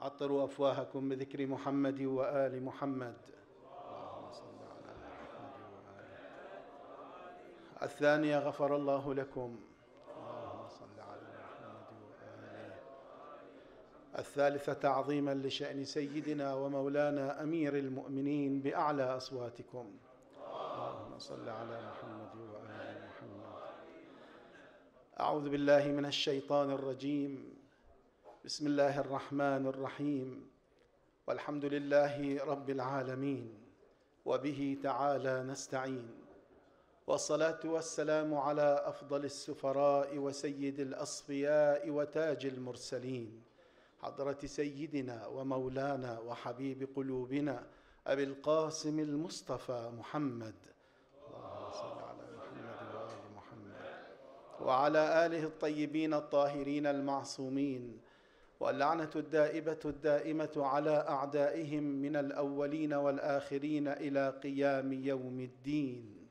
عطروا أفواهكم بذكر محمد وآل محمد الثانية غفر الله لكم الثالثة تعظيما لشأن سيدنا ومولانا أمير المؤمنين بأعلى أصواتكم اللهم صل على محمد وآل محمد أعوذ بالله من الشيطان الرجيم بسم الله الرحمن الرحيم والحمد لله رب العالمين وبه تعالى نستعين والصلاه والسلام على افضل السفراء وسيد الاصفياء وتاج المرسلين حضره سيدنا ومولانا وحبيب قلوبنا ابي القاسم المصطفى محمد اللهم صل على محمد وعلى اله الطيبين الطاهرين المعصومين واللعنة الدائبة الدائمة على أعدائهم من الأولين والآخرين إلى قيام يوم الدين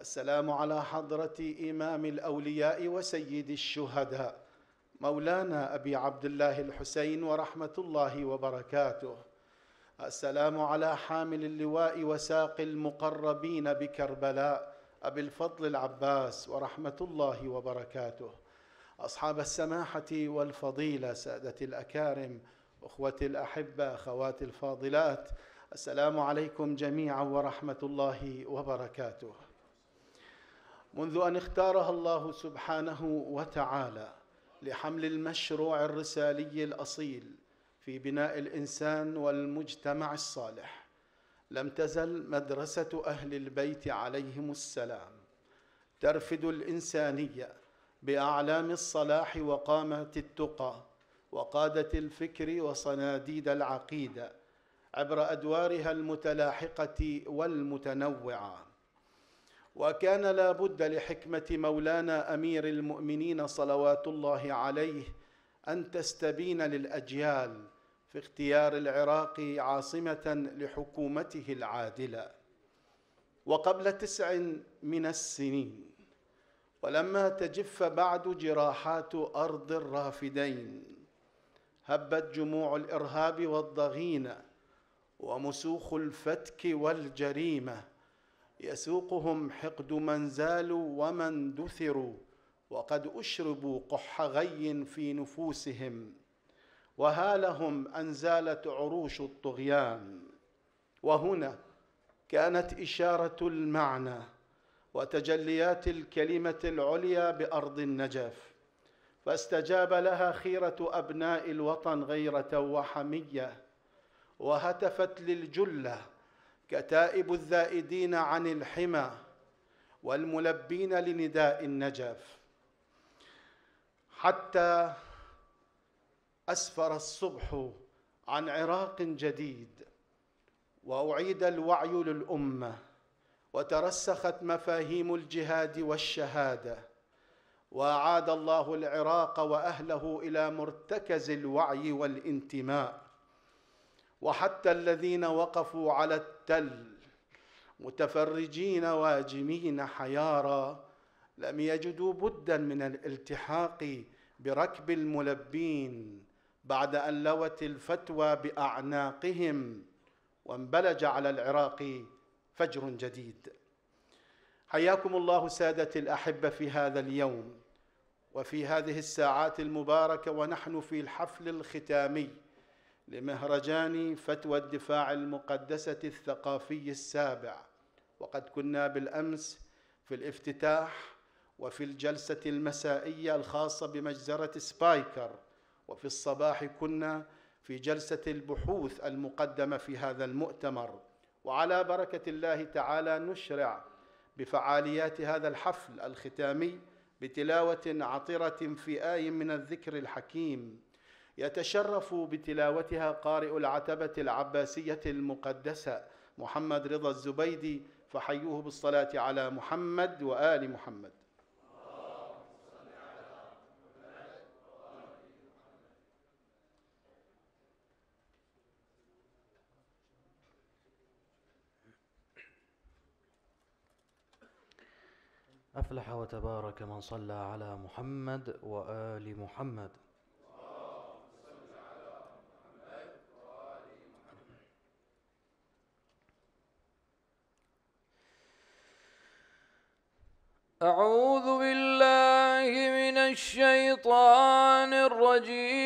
السلام على حضرة إمام الأولياء وسيد الشهداء مولانا أبي عبد الله الحسين ورحمة الله وبركاته السلام على حامل اللواء وساق المقربين بكربلاء أبي الفضل العباس ورحمة الله وبركاته أصحاب السماحة والفضيلة سادة الأكارم أخوتي الأحبة أخواتي الفاضلات السلام عليكم جميعا ورحمة الله وبركاته منذ أن اختارها الله سبحانه وتعالى لحمل المشروع الرسالي الأصيل في بناء الإنسان والمجتمع الصالح لم تزل مدرسة أهل البيت عليهم السلام ترفد الإنسانية باعلام الصلاح وقامه التقى وقاده الفكر وصناديد العقيده عبر ادوارها المتلاحقه والمتنوعه وكان لا بد لحكمه مولانا امير المؤمنين صلوات الله عليه ان تستبين للاجيال في اختيار العراق عاصمه لحكومته العادله وقبل تسع من السنين ولما تجف بعد جراحات أرض الرافدين هبت جموع الإرهاب والضغينة ومسوخ الفتك والجريمة يسوقهم حقد من زالوا ومن دثروا وقد أشربوا قح غي في نفوسهم وهالهم أن زالت عروش الطغيان وهنا كانت إشارة المعنى وتجليات الكلمة العليا بأرض النجف فاستجاب لها خيرة أبناء الوطن غيرة وحمية وهتفت للجلة كتائب الذائدين عن الحمى والملبين لنداء النجف حتى اسفر الصبح عن عراق جديد واعيد الوعي للامه وترسخت مفاهيم الجهاد والشهاده واعاد الله العراق واهله الى مرتكز الوعي والانتماء وحتى الذين وقفوا على التل متفرجين واجمين حيارى لم يجدوا بدا من الالتحاق بركب الملبين بعد ان لوت الفتوى باعناقهم وانبلج على العراق فجر جديد حياكم الله سادتي الاحبه في هذا اليوم وفي هذه الساعات المباركه ونحن في الحفل الختامي لمهرجان فتوى الدفاع المقدسه الثقافي السابع وقد كنا بالامس في الافتتاح وفي الجلسه المسائيه الخاصه بمجزره سبايكر وفي الصباح كنا في جلسه البحوث المقدمه في هذا المؤتمر وعلى بركة الله تعالى نشرع بفعاليات هذا الحفل الختامي بتلاوة عطرة في آي من الذكر الحكيم يتشرف بتلاوتها قارئ العتبة العباسية المقدسة محمد رضا الزبيدي فحيوه بالصلاة على محمد وآل محمد أفلح وتبارك من صلى على محمد وآل محمد أعوذ بالله من الشيطان الرجيم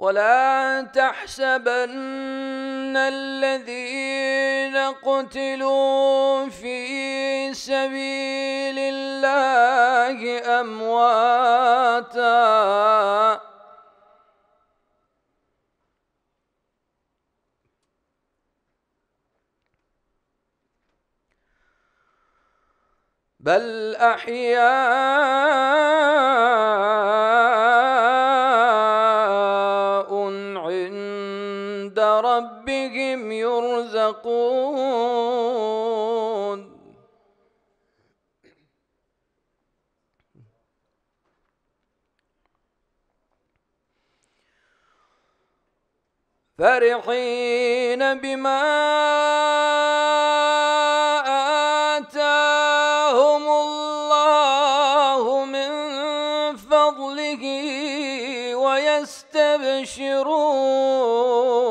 ولا تحسبن الذين قتلوا في سبيل الله امواتا بل احياء ربهم يرزقون فرحين بما آتاهم الله من فضله ويستبشرون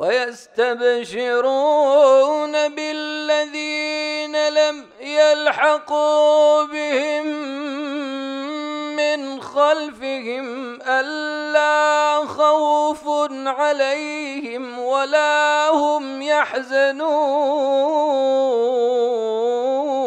ويستبشرون بالذين لم يلحقوا بهم من خلفهم ألا خوف عليهم ولا هم يحزنون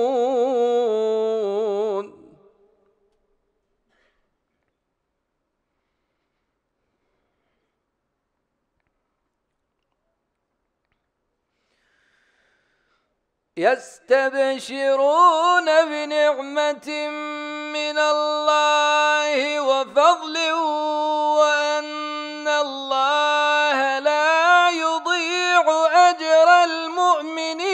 يستبشرون بنعمة من الله وفضل وأن الله لا يضيع أجر المؤمنين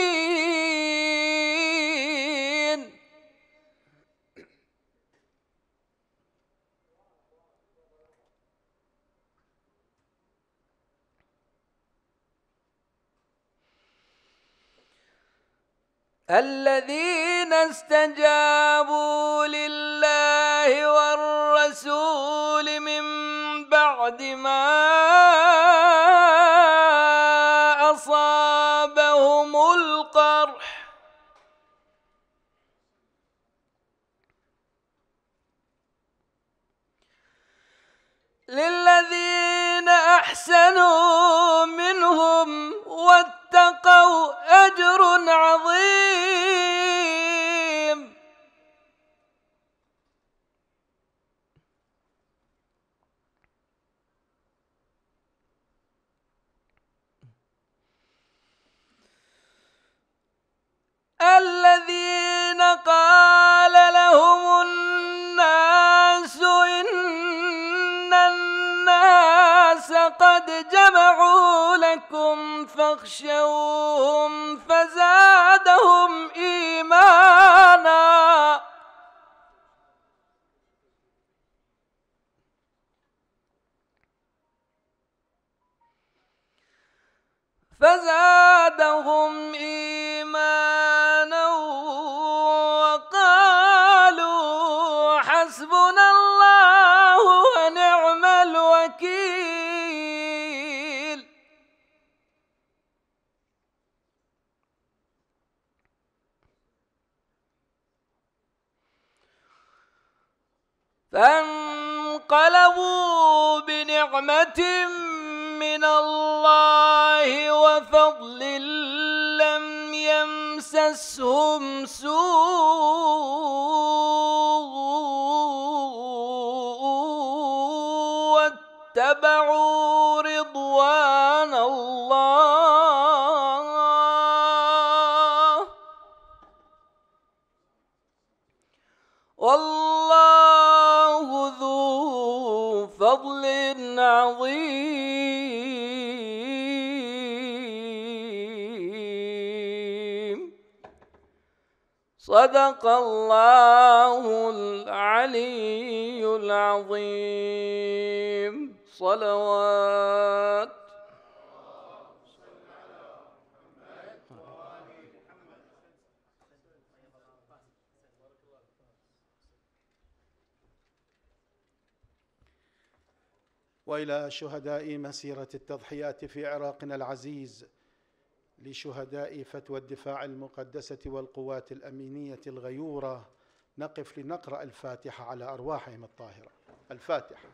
الذين استجابوا لله والرسول من بعد ما أصابهم القرح للذين الذين احسنوا منهم واتقوا اجر عظيم الذين قال لهم الناس ربكم فاخشوهم فزادهم إيمانا فزادهم إيمانا فانقلبوا بنعمة من الله وفضل لم يمسسهم سوء واتبعوا صدق الله العلي العظيم صلوات والى شهداء مسيره التضحيات في عراقنا العزيز لشهداء فتوى الدفاع المقدسة والقوات الأمينية الغيورة نقف لنقرأ الفاتحة على أرواحهم الطاهرة الفاتحة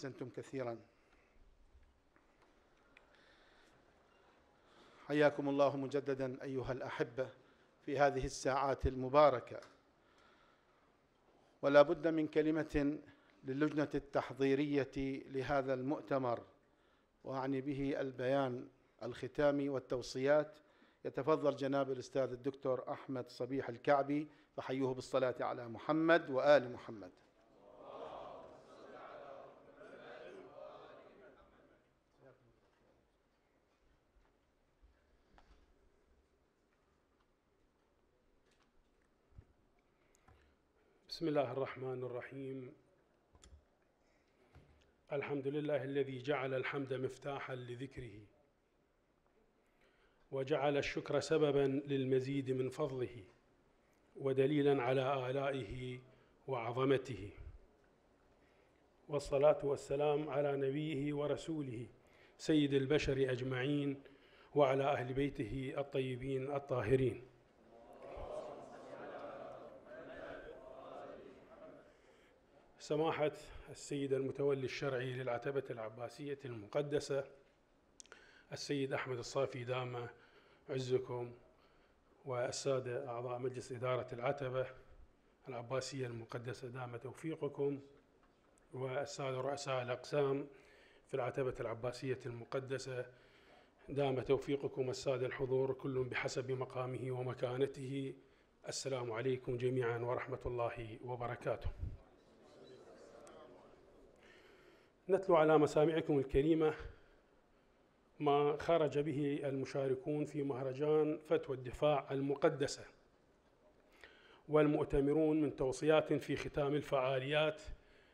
أحسنتم كثيرا حياكم الله مجددا أيها الأحبة في هذه الساعات المباركة ولا بد من كلمة للجنة التحضيرية لهذا المؤتمر وأعني به البيان الختامي والتوصيات يتفضل جناب الأستاذ الدكتور أحمد صبيح الكعبي فحيوه بالصلاة على محمد وآل محمد بسم الله الرحمن الرحيم الحمد لله الذي جعل الحمد مفتاحا لذكره وجعل الشكر سببا للمزيد من فضله ودليلا على آلائه وعظمته والصلاة والسلام على نبيه ورسوله سيد البشر أجمعين وعلى أهل بيته الطيبين الطاهرين سماحة السيد المتولي الشرعي للعتبة العباسية المقدسة السيد أحمد الصافي دامة عزكم والسادة أعضاء مجلس إدارة العتبة العباسية المقدسة دام توفيقكم والسادة رؤساء الأقسام في العتبة العباسية المقدسة دام توفيقكم السادة الحضور كل بحسب مقامه ومكانته السلام عليكم جميعا ورحمة الله وبركاته نتلو على مسامعكم الكريمة ما خرج به المشاركون في مهرجان فتوى الدفاع المقدسة والمؤتمرون من توصيات في ختام الفعاليات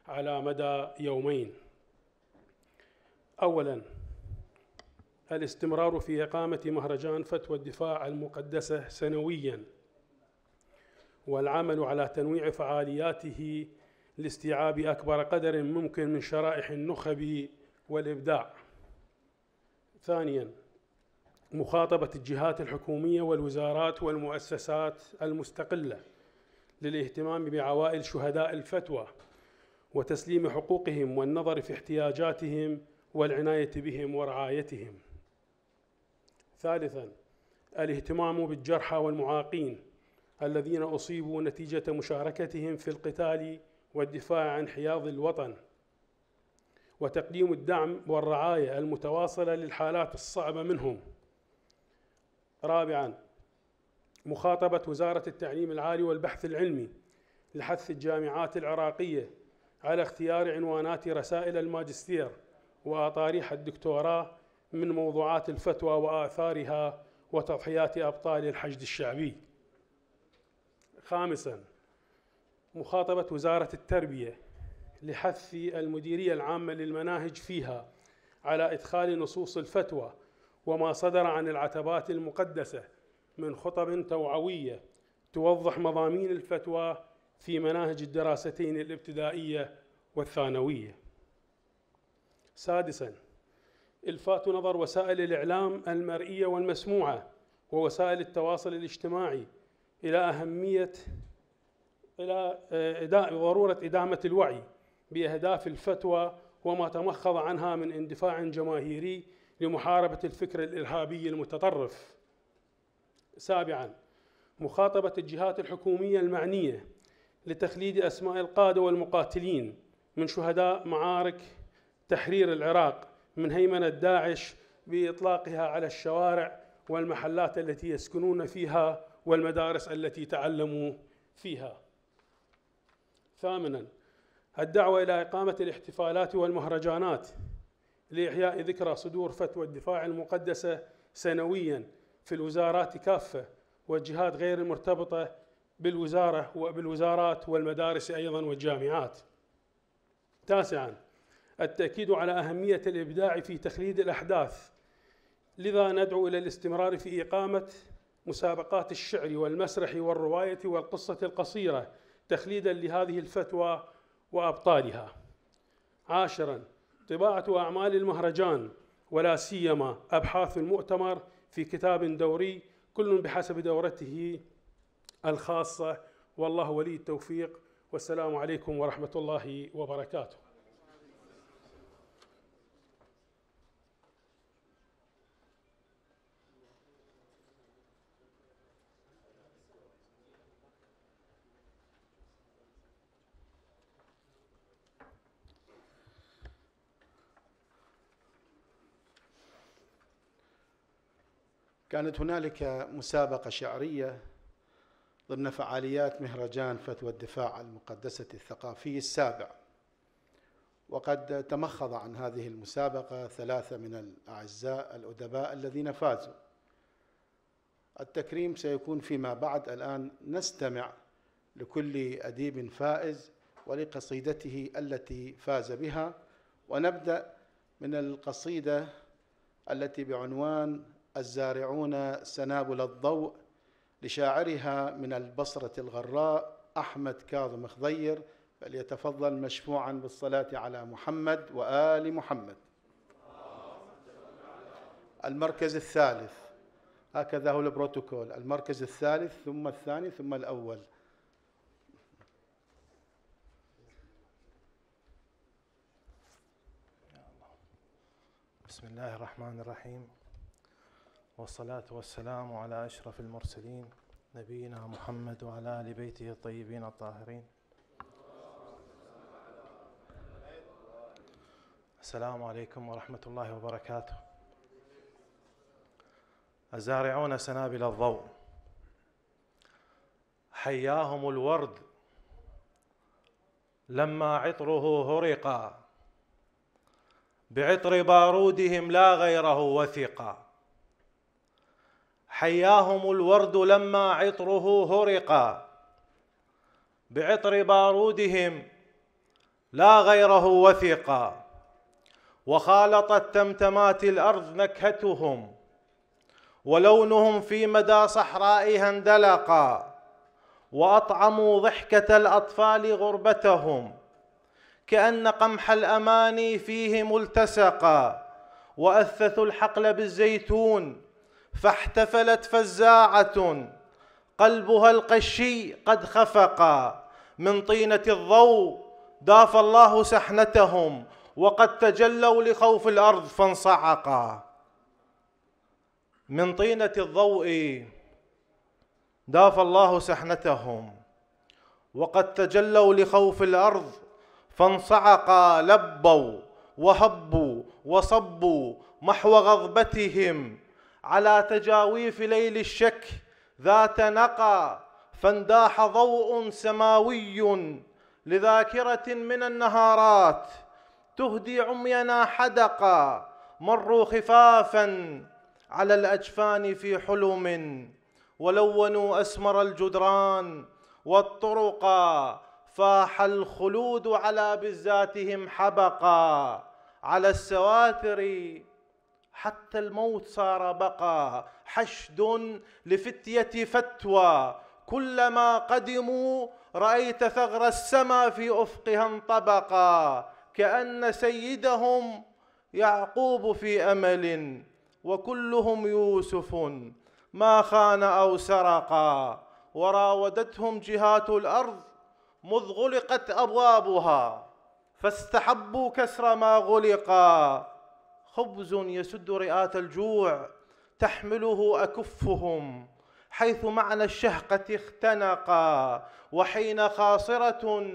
على مدى يومين أولاً الاستمرار في إقامة مهرجان فتوى الدفاع المقدسة سنوياً والعمل على تنويع فعالياته لاستيعاب أكبر قدر ممكن من شرائح النخب والإبداع ثانيا مخاطبة الجهات الحكومية والوزارات والمؤسسات المستقلة للاهتمام بعوائل شهداء الفتوى وتسليم حقوقهم والنظر في احتياجاتهم والعناية بهم ورعايتهم. ثالثا الاهتمام بالجرحى والمعاقين الذين أصيبوا نتيجة مشاركتهم في القتال والدفاع عن حياض الوطن وتقديم الدعم والرعاية المتواصلة للحالات الصعبة منهم رابعا مخاطبة وزارة التعليم العالي والبحث العلمي لحث الجامعات العراقية على اختيار عنوانات رسائل الماجستير وأطاريح الدكتوراه من موضوعات الفتوى وآثارها وتضحيات أبطال الحشد الشعبي خامساً مخاطبة وزارة التربية لحث المديرية العامة للمناهج فيها على إدخال نصوص الفتوى وما صدر عن العتبات المقدسة من خطب توعوية توضح مضامين الفتوى في مناهج الدراستين الابتدائية والثانوية. سادساً إلفات نظر وسائل الإعلام المرئية والمسموعة ووسائل التواصل الاجتماعي إلى أهمية إلى آه، ضرورة إدامة الوعي بأهداف الفتوى وما تمخض عنها من اندفاع جماهيري لمحاربة الفكر الإرهابي المتطرف. سابعا مخاطبة الجهات الحكومية المعنية لتخليد أسماء القادة والمقاتلين من شهداء معارك تحرير العراق من هيمنة داعش بإطلاقها على الشوارع والمحلات التي يسكنون فيها والمدارس التي تعلموا فيها ثامنا الدعوة إلى إقامة الاحتفالات والمهرجانات لإحياء ذكرى صدور فتوى الدفاع المقدسة سنويا في الوزارات كافة والجهات غير المرتبطة بالوزارة وبالوزارات والمدارس أيضا والجامعات تاسعا التأكيد على أهمية الإبداع في تخليد الأحداث لذا ندعو إلى الاستمرار في إقامة مسابقات الشعر والمسرح والرواية والقصة القصيرة تخليدا لهذه الفتوى وابطالها. عاشرا طباعه اعمال المهرجان ولا سيما ابحاث المؤتمر في كتاب دوري كل بحسب دورته الخاصه والله ولي التوفيق والسلام عليكم ورحمه الله وبركاته. كانت هنالك مسابقة شعرية ضمن فعاليات مهرجان فتوى الدفاع عن المقدسة الثقافي السابع وقد تمخض عن هذه المسابقة ثلاثة من الأعزاء الأدباء الذين فازوا التكريم سيكون فيما بعد الآن نستمع لكل أديب فائز ولقصيدته التي فاز بها ونبدأ من القصيدة التي بعنوان الزارعون سنابل الضوء لشاعرها من البصرة الغراء أحمد كاظم خضير فليتفضل مشفوعا بالصلاة على محمد وآل محمد المركز الثالث هكذا هو البروتوكول المركز الثالث ثم الثاني ثم الأول بسم الله الرحمن الرحيم والصلاة والسلام على أشرف المرسلين نبينا محمد وعلى آل بيته الطيبين الطاهرين السلام عليكم ورحمة الله وبركاته الزارعون سنابل الضوء حياهم الورد لما عطره هرقا بعطر بارودهم لا غيره وثقا حياهم الورد لما عطره هرق بعطر بارودهم لا غيره وثقا وخالطت تمتمات الارض نكهتهم ولونهم في مدى صحرائها اندلقا واطعموا ضحكه الاطفال غربتهم كان قمح الاماني فيه ملتصقا واثثوا الحقل بالزيتون فاحتفلت فزاعة قلبها القشي قد خفق من طينة الضوء داف الله سحنتهم وقد تجلوا لخوف الأرض فانصعقا من طينة الضوء داف الله سحنتهم وقد تجلوا لخوف الأرض فانصعقا لبوا وهبوا وصبوا محو غضبتهم على تجاويف ليل الشك ذات نقى فانداح ضوء سماوي لذاكرة من النهارات تهدي عمينا حدقا مروا خفافا على الأجفان في حلم ولونوا أسمر الجدران والطرقا فاح الخلود على بزاتهم حبقا على السواتر حتى الموت صار بقى حشد لفتية فتوى كلما قدموا رأيت ثغر السماء في أفقها انطبقا كأن سيدهم يعقوب في أمل وكلهم يوسف ما خان أو سرقا وراودتهم جهات الأرض مذ غلقت أبوابها فاستحبوا كسر ما غلقا خبز يسد رئات الجوع تحمله اكفهم حيث معنى الشهقه اختنقا وحين خاصره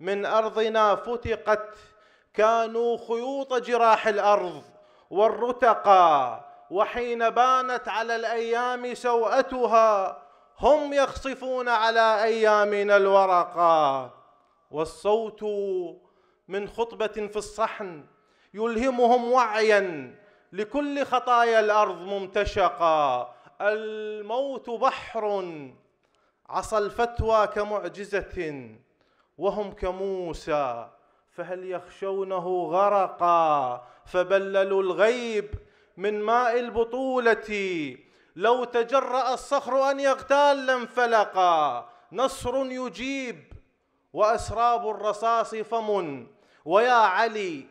من ارضنا فتقت كانوا خيوط جراح الارض والرتقا وحين بانت على الايام سوءتها هم يخصفون على ايامنا الورقا والصوت من خطبه في الصحن يلهمهم وعيا لكل خطايا الارض ممتشقا الموت بحر عصى الفتوى كمعجزه وهم كموسى فهل يخشونه غرقا فبللوا الغيب من ماء البطوله لو تجرا الصخر ان يغتال لانفلقا نصر يجيب واسراب الرصاص فم ويا علي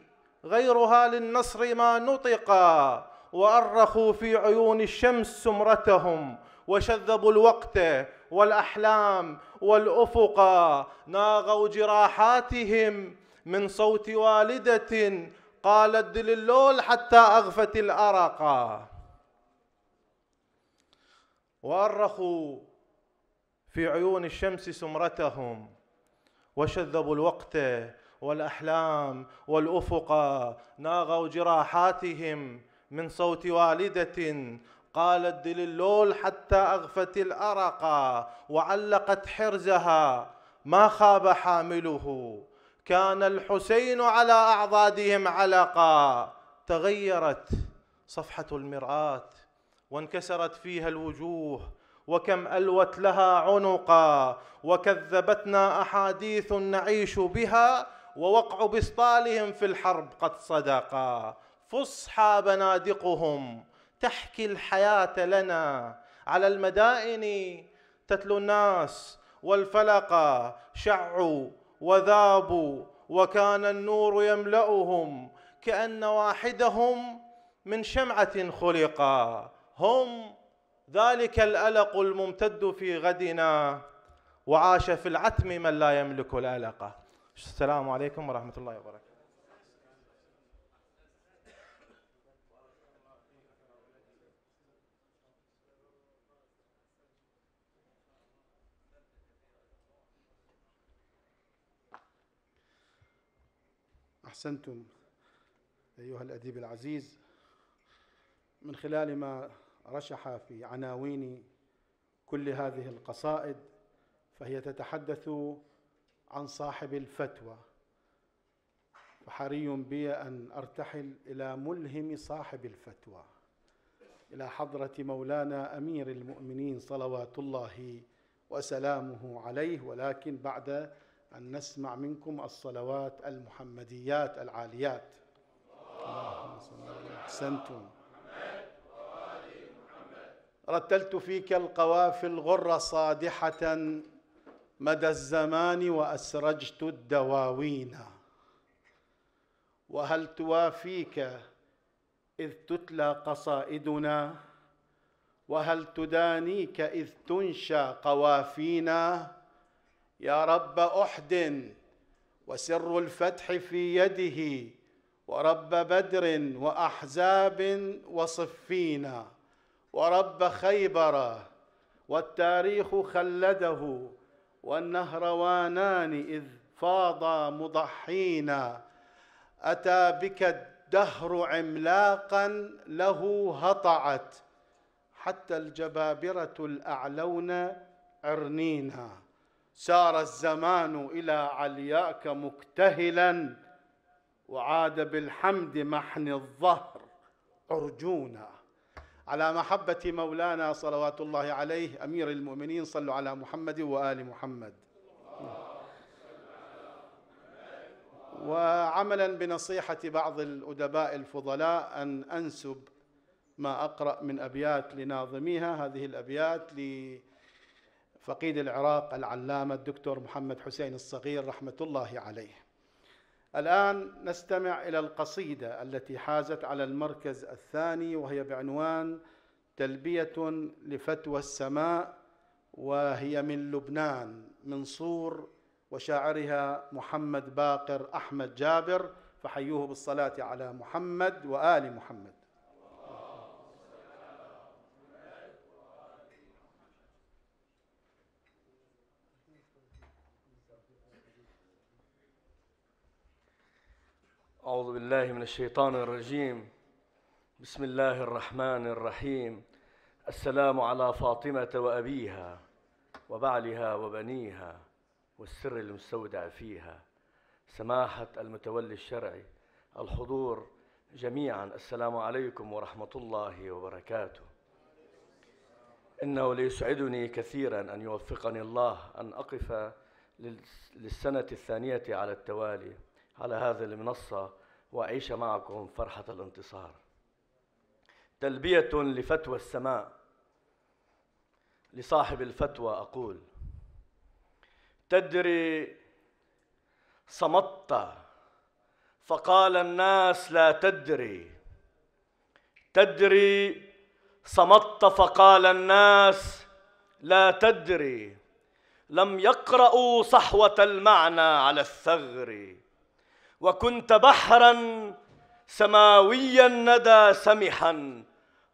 غيرها للنصر ما نطقا وأرخوا في عيون الشمس سمرتهم وشذبوا الوقت والأحلام والأفق ناغوا جراحاتهم من صوت والدة قالت دللول حتى أغفت الأرق وأرخوا في عيون الشمس سمرتهم وشذبوا الوقت والأحلام والأفق ناغوا جراحاتهم من صوت والدة قالت دللول حتى أغفت الأرق وعلقت حرزها ما خاب حامله كان الحسين على أعضادهم علقا تغيرت صفحة المرآة وانكسرت فيها الوجوه وكم ألوت لها عنقا وكذبتنا أحاديث نعيش بها ووقع بسطالهم في الحرب قد صدقا فصحى بنادقهم تحكي الحياة لنا على المدائن تتلو الناس والفلق شعوا وذابوا وكان النور يملأهم كأن واحدهم من شمعة خلقا هم ذلك الألق الممتد في غدنا وعاش في العتم من لا يملك الألقة السلام عليكم ورحمة الله وبركاته أحسنتم أيها الأديب العزيز من خلال ما رشح في عناوين كل هذه القصائد فهي تتحدث عن صاحب الفتوى فحري بي ان ارتحل الى ملهم صاحب الفتوى الى حضره مولانا امير المؤمنين صلوات الله وسلامه عليه ولكن بعد ان نسمع منكم الصلوات المحمديات العاليات اللهم صل على احسنتم رتلت فيك القوافي الغر صادحه مدى الزمان واسرجت الدواوين وهل توافيك اذ تتلى قصائدنا وهل تدانيك اذ تنشى قوافينا يا رب احد وسر الفتح في يده ورب بدر واحزاب وصفينا ورب خيبر والتاريخ خلده والنهروانان إذ فاضا مضحينا أتى بك الدهر عملاقا له هطعت حتى الجبابرة الأعلون عرنينا سار الزمان إلى علياك مكتهلا وعاد بالحمد محن الظهر أرجونا على محبة مولانا صلوات الله عليه أمير المؤمنين صلوا على محمد وآل محمد وعملا بنصيحة بعض الأدباء الفضلاء أن أنسب ما أقرأ من أبيات لناظميها هذه الأبيات لفقيد العراق العلامة الدكتور محمد حسين الصغير رحمة الله عليه الآن نستمع إلى القصيدة التي حازت على المركز الثاني وهي بعنوان تلبية لفتوى السماء وهي من لبنان من صور وشاعرها محمد باقر أحمد جابر فحيوه بالصلاة على محمد وآل محمد أعوذ بالله من الشيطان الرجيم بسم الله الرحمن الرحيم السلام على فاطمة وأبيها وبعلها وبنيها والسر المستودع فيها سماحة المتولي الشرعي الحضور جميعا السلام عليكم ورحمة الله وبركاته إنه ليسعدني كثيرا أن يوفقني الله أن أقف للسنة الثانية على التوالي على هذه المنصة وأعيش معكم فرحة الانتصار تلبية لفتوى السماء لصاحب الفتوى أقول تدري صمت فقال الناس لا تدري تدري صمت فقال الناس لا تدري لم يقرأوا صحوة المعنى على الثغر وكنت بحرا سماويا ندى سمحا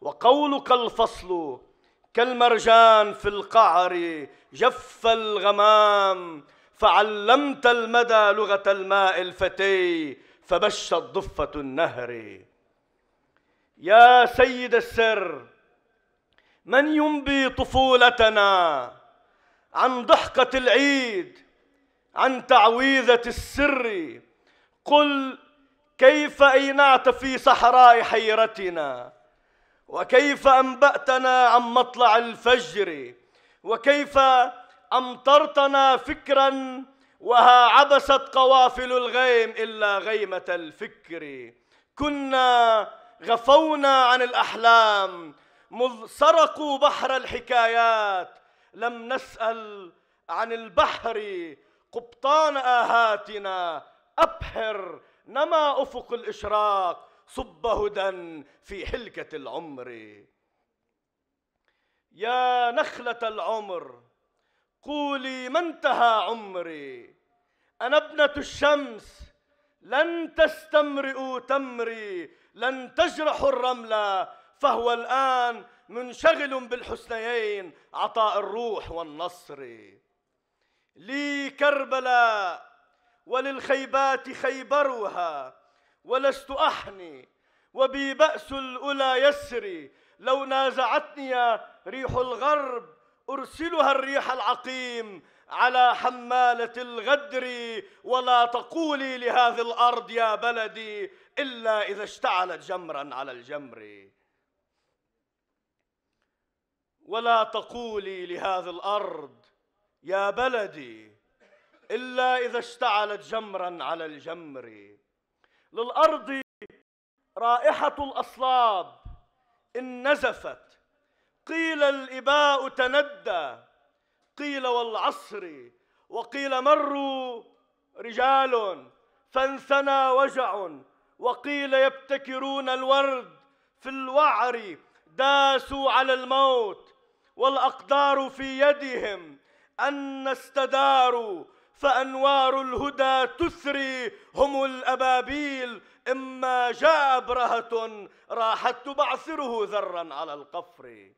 وقولك الفصل كالمرجان في القعر جف الغمام فعلمت المدى لغة الماء الفتي فبشت ضفة النهر يا سيد السر من ينبي طفولتنا عن ضحكة العيد عن تعويذة السر قل كيف أينعت في صحراء حيرتنا وكيف أنبأتنا عن مطلع الفجر وكيف أمطرتنا فكرا وها عبست قوافل الغيم إلا غيمة الفكر كنا غفونا عن الأحلام مذ سرقوا بحر الحكايات لم نسأل عن البحر قبطان آهاتنا أبحر نما أفق الإشراق صب هدى في حلكة العمر يا نخلة العمر قولي ما انتهى عمري أنا ابنة الشمس لن تستمرئوا تمري لن تجرحوا الرمل فهو الآن منشغل بالحسنيين عطاء الروح والنصر لي كربلاء وللخيبات خيبرها ولست أحني وبي بأس الأولى يسري لو نازعتني ريح الغرب أرسلها الريح العقيم على حمالة الغدر ولا تقولي لهذه الأرض يا بلدي إلا إذا اشتعلت جمرا على الجمر ولا تقولي لهذه الأرض يا بلدي إلا إذا اشتعلت جمرا على الجمر للأرض رائحة الأصلاب إن نزفت قيل الإباء تندى قيل والعصر وقيل مروا رجال فانثنى وجع وقيل يبتكرون الورد في الوعر داسوا على الموت والأقدار في يدهم أن استداروا فأنوار الهدى تثري هم الأبابيل إما جاء برهة راحت تبعثره ذرا على القفر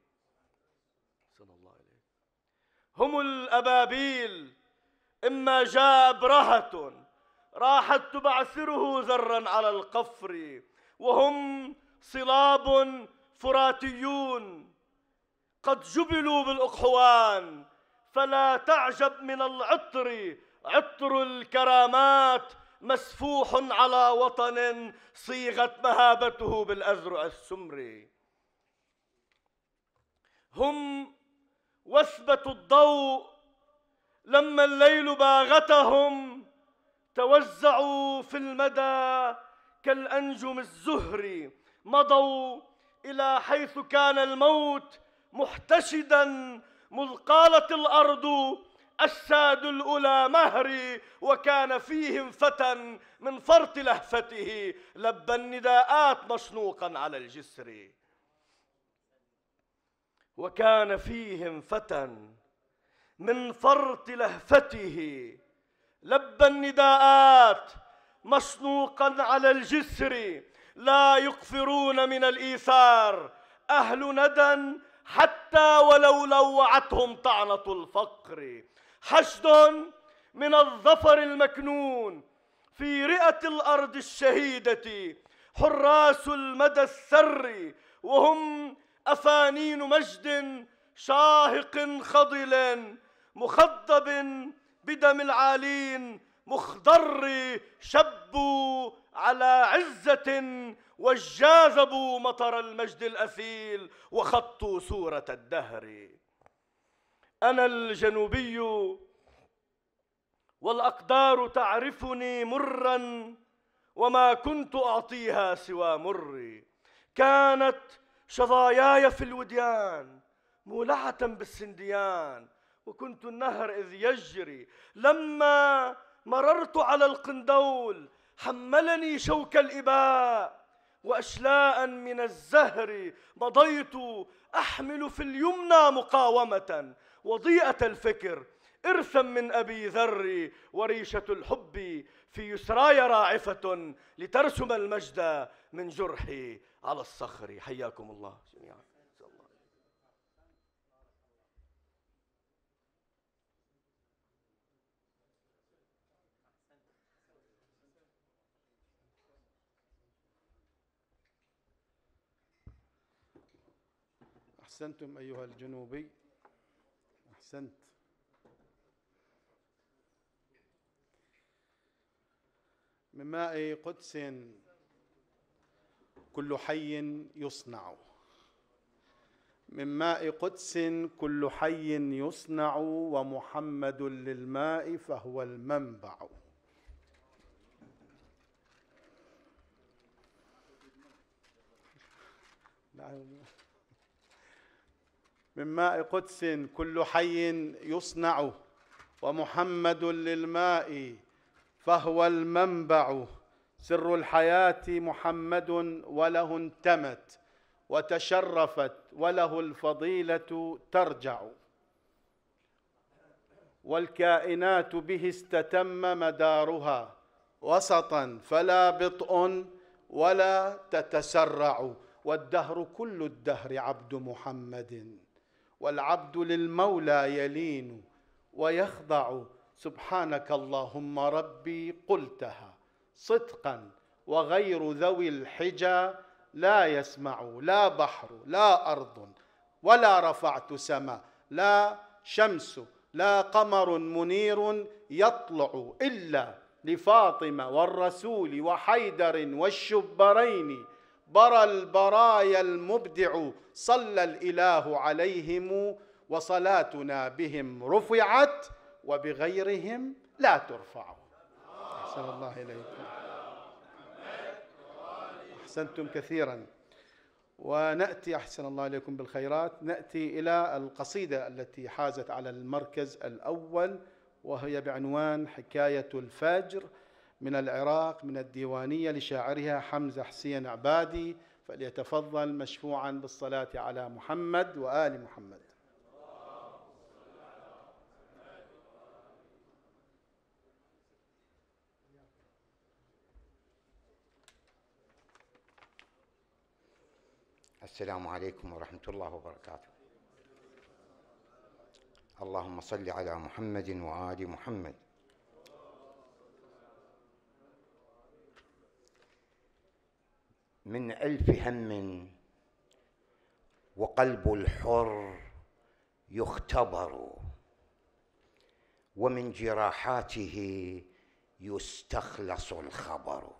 صلى الله عليه هم الأبابيل إما جاء برهة راحت تبعثره ذرا على القفر وهم صلاب فراتيون قد جبلوا بالأقحوان فلا تعجب من العطر عطر الكرامات مسفوح على وطن صيغت مهابته بالأزرع السمري هم وثبة الضوء لما الليل باغتهم توزعوا في المدى كالأنجم الزهري مضوا إلى حيث كان الموت محتشدا مذ قالت الأرض الساد الأولى مهري وكان فيهم فتى من فرط لهفته لبى النداءات مشنوقا على الجسر وكان فيهم فتى من فرط لهفته لبى النداءات مشنوقا على الجسر لا يقفرون من الإيثار أهل ندى حتى ولو لوعتهم طعنة الفقر حشد من الظفر المكنون في رئة الأرض الشهيدة حراس المدى السر وهم أفانين مجد شاهق خضل مخضب بدم العالين مخضر شبوا على عزة وجاذبوا مطر المجد الأثيل وخطوا سورة الدهر أنا الجنوبي والأقدار تعرفني مرا وما كنت أعطيها سوى مري كانت شظاياي في الوديان مولعة بالسنديان وكنت النهر إذ يجري لما مررت على القندول حملني شوك الإباء وأشلاء من الزهر مضيت أحمل في اليمنى مقاومة وضيئة الفكر إرثا من أبي ذر وريشة الحب في يسراي راعفة لترسم المجد من جرحي على الصخر حياكم الله جميعا أحسنتم أيها الجنوبي أحسنت من ماء قدس كل حي يصنع من ماء قدس كل حي يصنع ومحمد للماء فهو المنبع لا من ماء قدس كل حي يصنع ومحمد للماء فهو المنبع سر الحياة محمد وله انتمت وتشرفت وله الفضيلة ترجع والكائنات به استتم مدارها وسطا فلا بطء ولا تتسرع والدهر كل الدهر عبد محمد والعبد للمولى يلين ويخضع سبحانك اللهم ربي قلتها صدقا وغير ذوي الحجى لا يسمع لا بحر لا ارض ولا رفعت سما لا شمس لا قمر منير يطلع الا لفاطمه والرسول وحيدر والشبرين برى البرايا المبدع صلى الاله عليهم وصلاتنا بهم رفعت وبغيرهم لا ترفع احسن الله اليكم احسنتم كثيرا وناتي احسن الله اليكم بالخيرات ناتي الى القصيده التي حازت على المركز الاول وهي بعنوان حكايه الفجر من العراق من الديوانية لشاعرها حمزة حسين عبادي فليتفضل مشفوعا بالصلاة على محمد وآل محمد السلام عليكم ورحمة الله وبركاته اللهم صل على محمد وآل محمد من ألف هم وقلب الحر يختبر ومن جراحاته يستخلص الخبر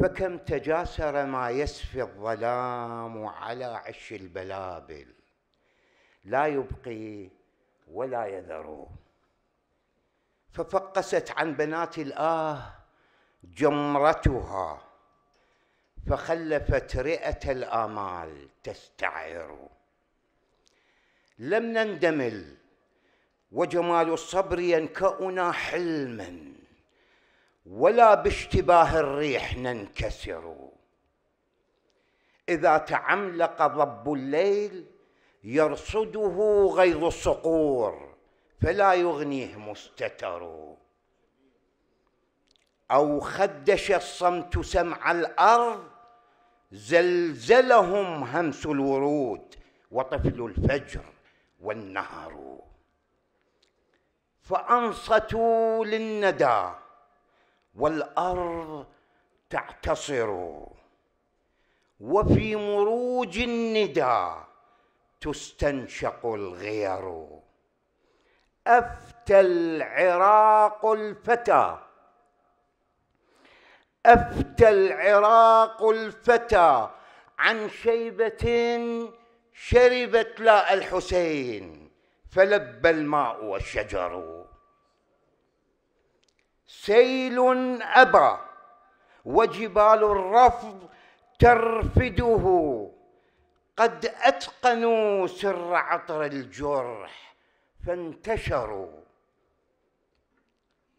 فكم تجاسر ما يسفي الظلام على عش البلابل لا يبقي ولا يذر ففقست عن بنات الآه جمرتها فخلفت رئة الآمال تستعر لم نندمل وجمال الصبر ينكأنا حلما ولا باشتباه الريح ننكسر إذا تعملق ضب الليل يرصده غيظ الصقور فلا يغنيه مستتر أو خدش الصمت سمع الأرض زلزلهم همس الورود وطفل الفجر والنهر فأنصتوا للندى والأرض تعتصر وفي مروج الندى تستنشق الغير أفتى العراق الفتى أفتى العراق الفتى عن شيبة شربت لا الحسين فلب الماء والشجر سيل أبى وجبال الرفض ترفده قد أتقنوا سر عطر الجرح فانتشروا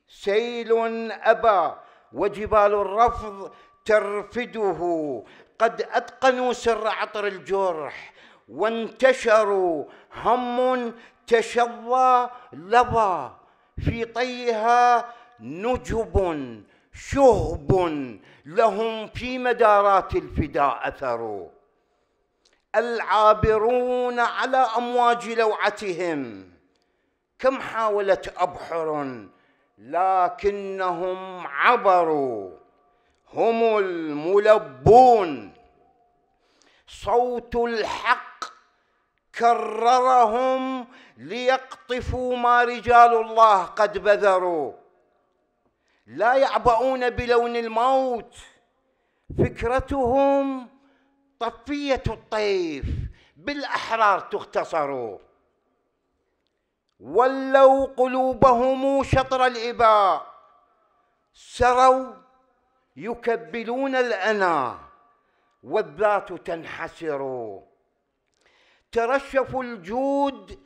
سيل أبى وجبال الرفض ترفده قد أتقنوا سر عطر الجرح وانتشروا هم تشظى لظى في طيها نجب شهب لهم في مدارات الفداء أثر العابرون على أمواج لوعتهم كم حاولت أبحر لكنهم عبروا هم الملبون صوت الحق كررهم ليقطفوا ما رجال الله قد بذروا لا يعبؤون بلون الموت فكرتهم طفيه الطيف بالاحرار تختصر ولوا قلوبهم شطر الإباء سروا يكبلون الأنا والذات تنحسر ترشفوا الجود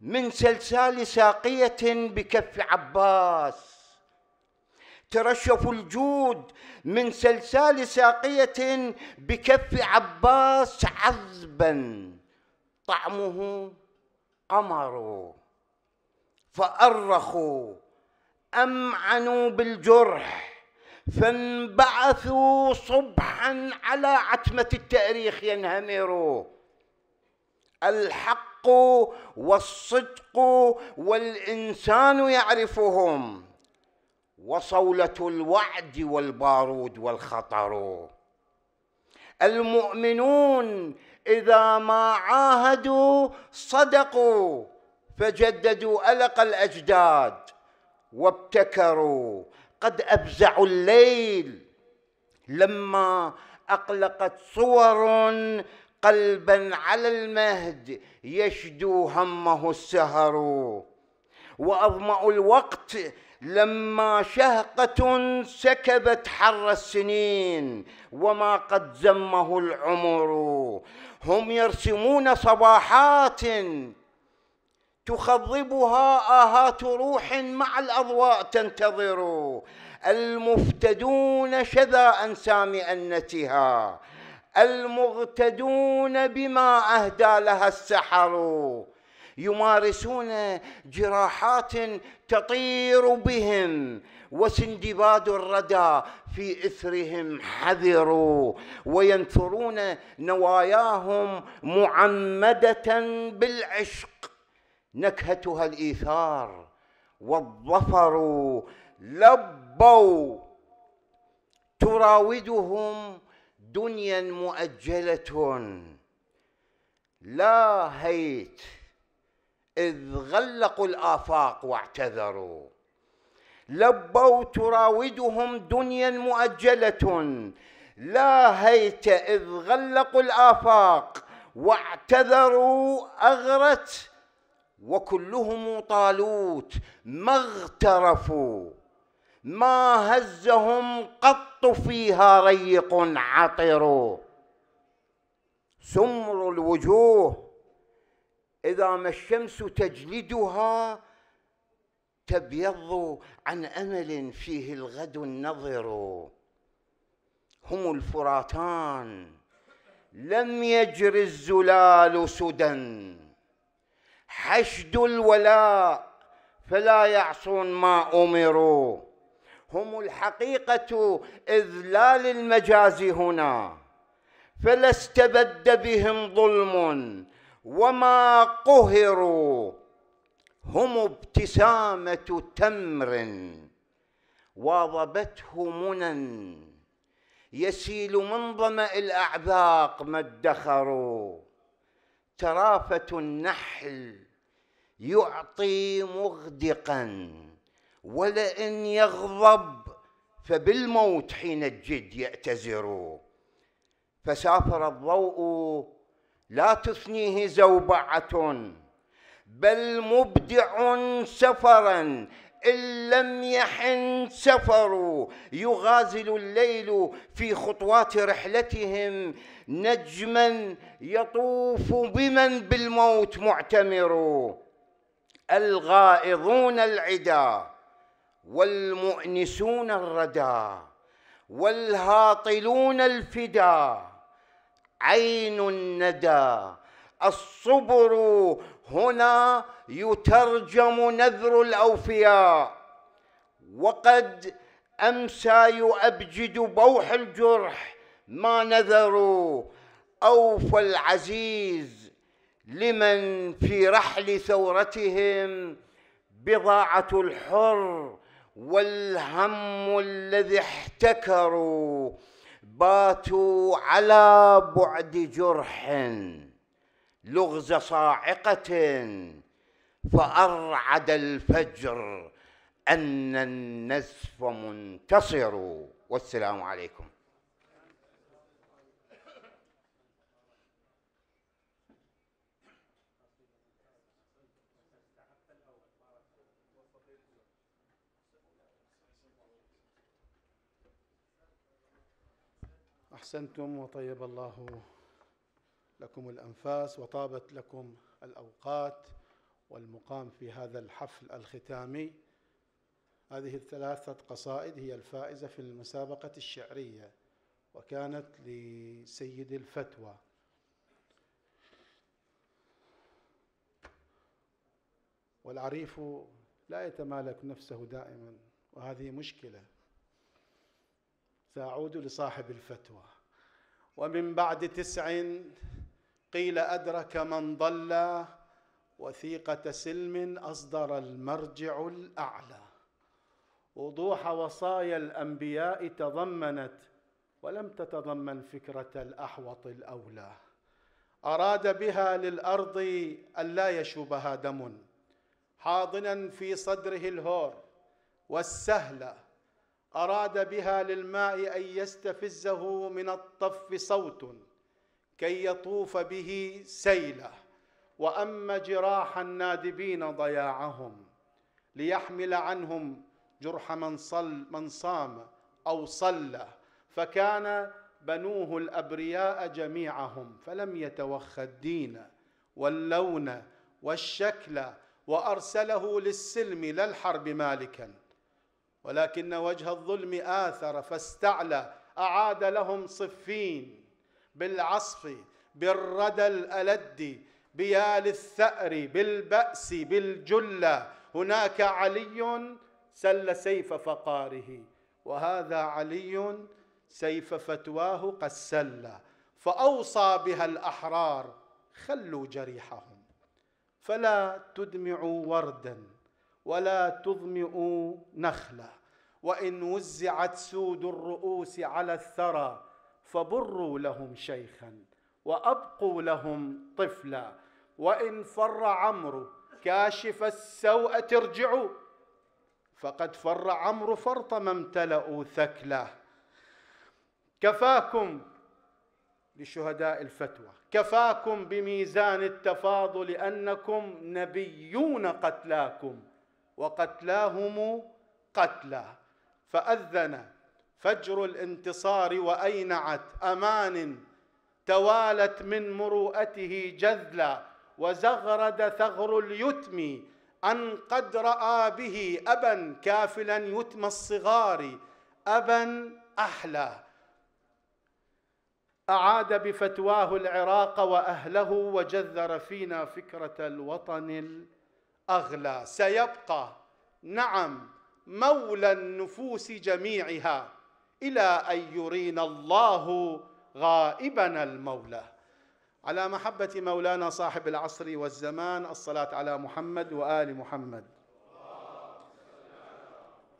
من سلسال ساقية بكف عباس ترشف الجود من سلسال ساقية بكف عباس عذبا طعمه قمر فأرخوا أمعنوا بالجرح فانبعثوا صبحا على عتمة التأريخ ينهمروا الحق والصدق والإنسان يعرفهم وصولة الوعد والبارود والخطر المؤمنون إذا ما عاهدوا صدقوا فجددوا ألق الأجداد وابتكروا قد أبزعوا الليل لما أقلقت صور قلبا على المهد يشدو همه السهر وأظمأوا الوقت لما شهقة سكبت حر السنين وما قد زمه العمر هم يرسمون صباحات تخضبها آهات روح مع الأضواء تنتظر المفتدون شذا أنسام أنتها المغتدون بما أهدى لها السحر يمارسون جراحات تطير بهم وسندباد الردى في اثرهم حذروا وينثرون نواياهم معمده بالعشق نكهتها الايثار والظفر لبوا تراودهم دنيا مؤجله لا هيت اذ غلقوا الافاق واعتذروا لبوا تراودهم دنيا مؤجله لا هيت اذ غلقوا الافاق واعتذروا اغرت وكلهم طالوت ما اغترفوا ما هزهم قط فيها ريق عطر سمر الوجوه اذا ما الشمس تجلدها تبيض عن امل فيه الغد النظر هم الفراتان لم يجر الزلال سدى حشد الولاء فلا يعصون ما امروا هم الحقيقه اذلال المجاز هنا فلا استبد بهم ظلم وما قهروا هم ابتسامه تمر واضبته منى يسيل من ظما الاعذاق ما ادخروا ترافة النحل يعطي مغدقا ولئن يغضب فبالموت حين الجد يأتزر فسافر الضوء لا تثنيه زوبعة بل مبدع سفرا إن لم يحن سفروا يغازل الليل في خطوات رحلتهم نجما يطوف بمن بالموت معتمر الغائضون العدا والمؤنسون الردى والهاطلون الفدا عين الندى الصبر هنا يترجم نذر الاوفياء وقد امسى يؤبجد بوح الجرح ما نذروا اوفى العزيز لمن في رحل ثورتهم بضاعه الحر والهم الذي احتكروا باتوا على بعد جرح لغز صاعقة فأرعد الفجر أن النزف منتصر والسلام عليكم أحسنتم وطيب الله لكم الأنفاس وطابت لكم الأوقات والمقام في هذا الحفل الختامي هذه الثلاثة قصائد هي الفائزة في المسابقة الشعرية وكانت لسيد الفتوى والعريف لا يتمالك نفسه دائما وهذه مشكلة سأعود لصاحب الفتوى ومن بعد تسع قيل أدرك من ضل وثيقة سلم أصدر المرجع الأعلى وضوح وصايا الأنبياء تضمنت ولم تتضمن فكرة الأحوط الأولى أراد بها للأرض ألا يشوبها دم حاضنا في صدره الهور والسهلة أراد بها للماء أن يستفزه من الطف صوت كي يطوف به سيله واما جراح النادبين ضياعهم ليحمل عنهم جرح من صل من صام او صلى فكان بنوه الابرياء جميعهم فلم يتوخى الدين واللون والشكل وارسله للسلم لا الحرب مالكا ولكن وجه الظلم اثر فاستعلى اعاد لهم صفين بالعصف بالردى الألد بيال الثأر بالبأس بالجلة هناك علي سل سيف فقاره وهذا علي سيف فتواه قد سل فأوصى بها الأحرار خلوا جريحهم فلا تدمعوا وردا ولا تظمئوا نخلة وإن وزعت سود الرؤوس على الثرى فبروا لهم شيخا وابقوا لهم طفلا وان فر عمرو كاشف السوء ترجعوا فقد فر عمرو فرط ما امتلأوا ثكله كفاكم لشهداء الفتوى كفاكم بميزان التفاضل انكم نبيون قتلاكم وقتلاهم قتلا فاذن فجر الانتصار واينعت امان توالت من مروءته جذلا وزغرد ثغر اليتم ان قد راى به ابا كافلا يتم الصغار ابا احلى اعاد بفتواه العراق واهله وجذر فينا فكره الوطن الاغلى سيبقى نعم مولى النفوس جميعها إلى أن يرينا الله غائبنا المولى على محبة مولانا صاحب العصر والزمان الصلاة على محمد وآل محمد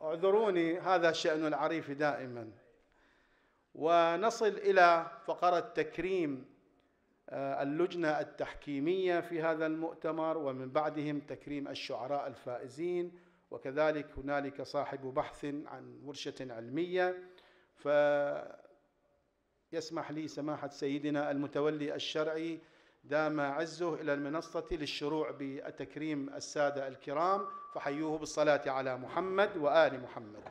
اعذروني هذا شأن العريف دائما ونصل إلى فقرة تكريم آه، اللجنة التحكيمية في هذا المؤتمر ومن بعدهم تكريم الشعراء الفائزين وكذلك هنالك صاحب بحث عن ورشة علمية فيسمح لي سماحة سيدنا المتولي الشرعي دام عزه إلى المنصة للشروع بالتكريم السادة الكرام فحيوه بالصلاة على محمد وآل محمد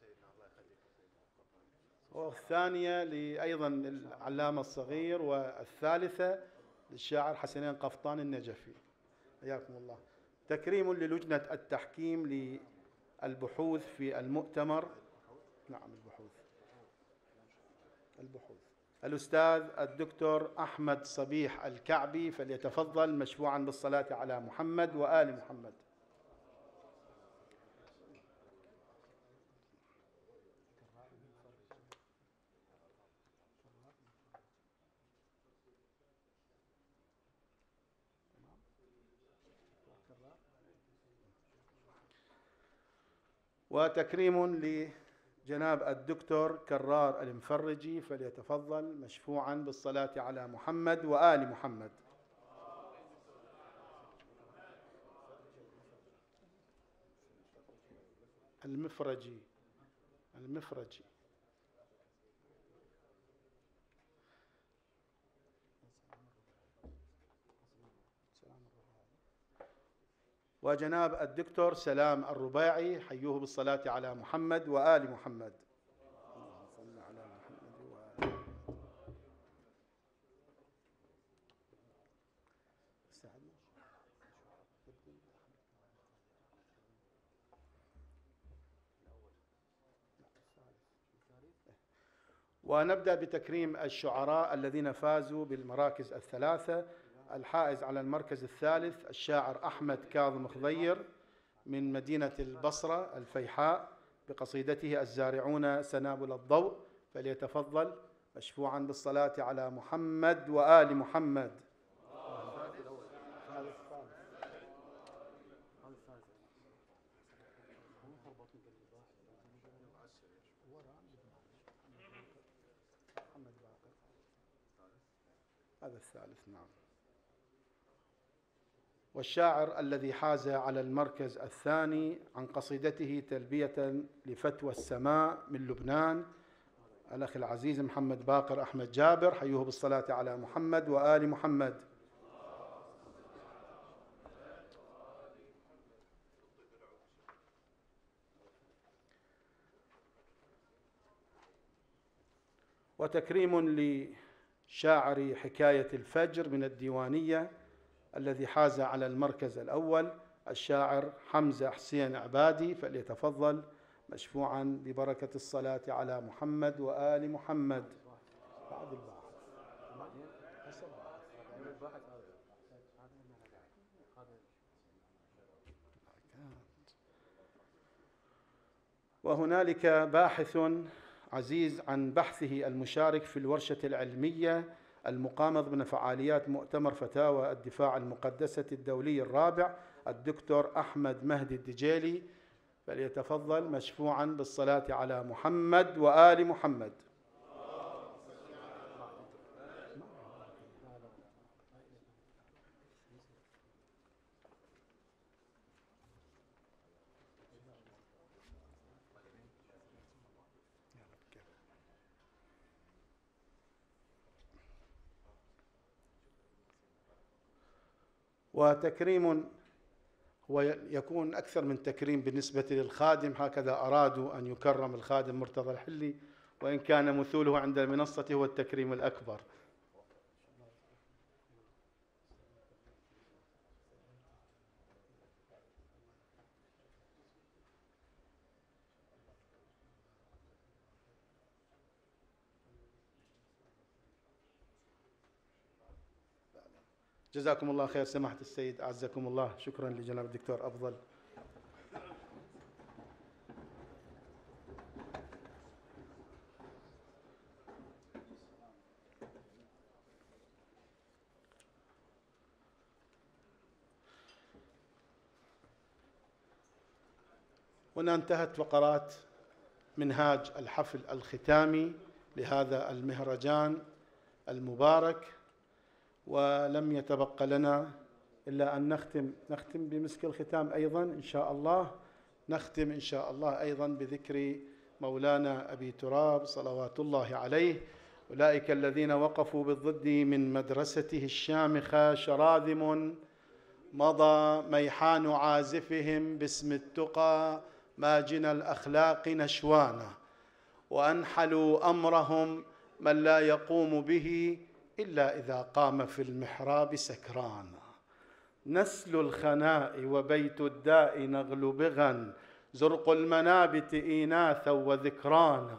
سيدنا الله يخليكم والثانية أيضا العلامة الصغير والثالثة للشاعر حسنين قفطان النجفي حياكم الله تكريم للجنة التحكيم للبحوث في المؤتمر نعم البحوث البحوث الأستاذ الدكتور أحمد صبيح الكعبي فليتفضل مشفوعا بالصلاة على محمد وآل محمد وتكريم لجناب الدكتور كرار المفرجي فليتفضل مشفوعا بالصلاة على محمد وآل محمد المفرجي المفرجي وجناب الدكتور سلام الرباعي حيوه بالصلاة على محمد وآل محمد ونبدأ بتكريم الشعراء الذين فازوا بالمراكز الثلاثة الحائز على المركز الثالث الشاعر أحمد كاظم خضير من مدينة البصرة الفيحاء بقصيدته الزارعون سنابل الضوء فليتفضل مشفوعا بالصلاة على محمد وآل محمد هذا الثالث نعم والشاعر الذي حاز على المركز الثاني عن قصيدته تلبية لفتوى السماء من لبنان الأخ العزيز محمد باقر أحمد جابر حيوه بالصلاة على محمد وآل محمد وتكريم لشاعر حكاية الفجر من الديوانية الذي حاز على المركز الأول الشاعر حمزة حسين عبادي فليتفضل مشفوعا ببركة الصلاة على محمد وآل محمد بعض وهنالك باحث عزيز عن بحثه المشارك في الورشة العلمية المقام ضمن فعاليات مؤتمر فتاوى الدفاع المقدسة الدولي الرابع الدكتور أحمد مهدي الدجيلي فليتفضل مشفوعا بالصلاة على محمد وآل محمد وتكريم هو يكون أكثر من تكريم بالنسبة للخادم هكذا أرادوا أن يكرم الخادم مرتضى الحلي وإن كان مثوله عند المنصة هو التكريم الأكبر جزاكم الله خير سماحة السيد أعزكم الله شكرا لجناب الدكتور أفضل هنا انتهت فقرات منهاج الحفل الختامي لهذا المهرجان المبارك ولم يتبقى لنا إلا أن نختم نختم بمسك الختام أيضا إن شاء الله نختم إن شاء الله أيضا بذكر مولانا أبي تراب صلوات الله عليه أولئك الذين وقفوا بالضد من مدرسته الشامخة شراذم مضى ميحان عازفهم باسم التقى ماجن الأخلاق نشوانا وأنحلوا أمرهم من لا يقوم به إلا إذا قام في المحراب سكران نسل الخناء وبيت الداء نغل بغا زرق المنابت إيناثا وذكرانا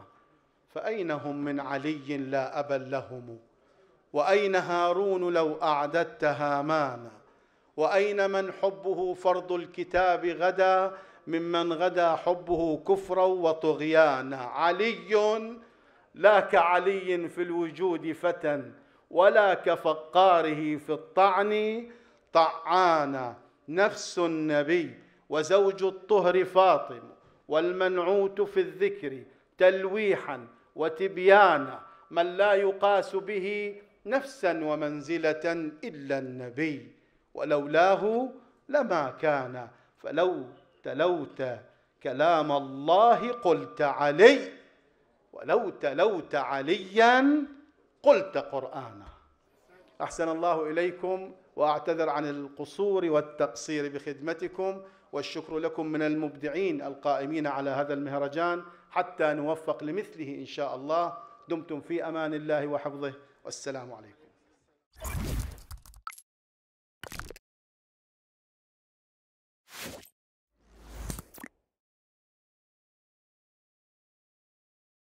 فأين هم من علي لا أبا لهم وأين هارون لو أعددت هامانا وأين من حبه فرض الكتاب غدا ممن غدا حبه كفرا وطغيانا علي لا كعلي في الوجود فتى ولا كفقاره في الطعن طعانا نفس النبي وزوج الطهر فاطم والمنعوت في الذكر تلويحا وتبيانا من لا يقاس به نفسا ومنزله الا النبي ولولاه لما كان فلو تلوت كلام الله قلت علي ولو تلوت عليا قلت قرآنا أحسن الله إليكم وأعتذر عن القصور والتقصير بخدمتكم والشكر لكم من المبدعين القائمين على هذا المهرجان حتى نوفق لمثله إن شاء الله دمتم في أمان الله وحفظه والسلام عليكم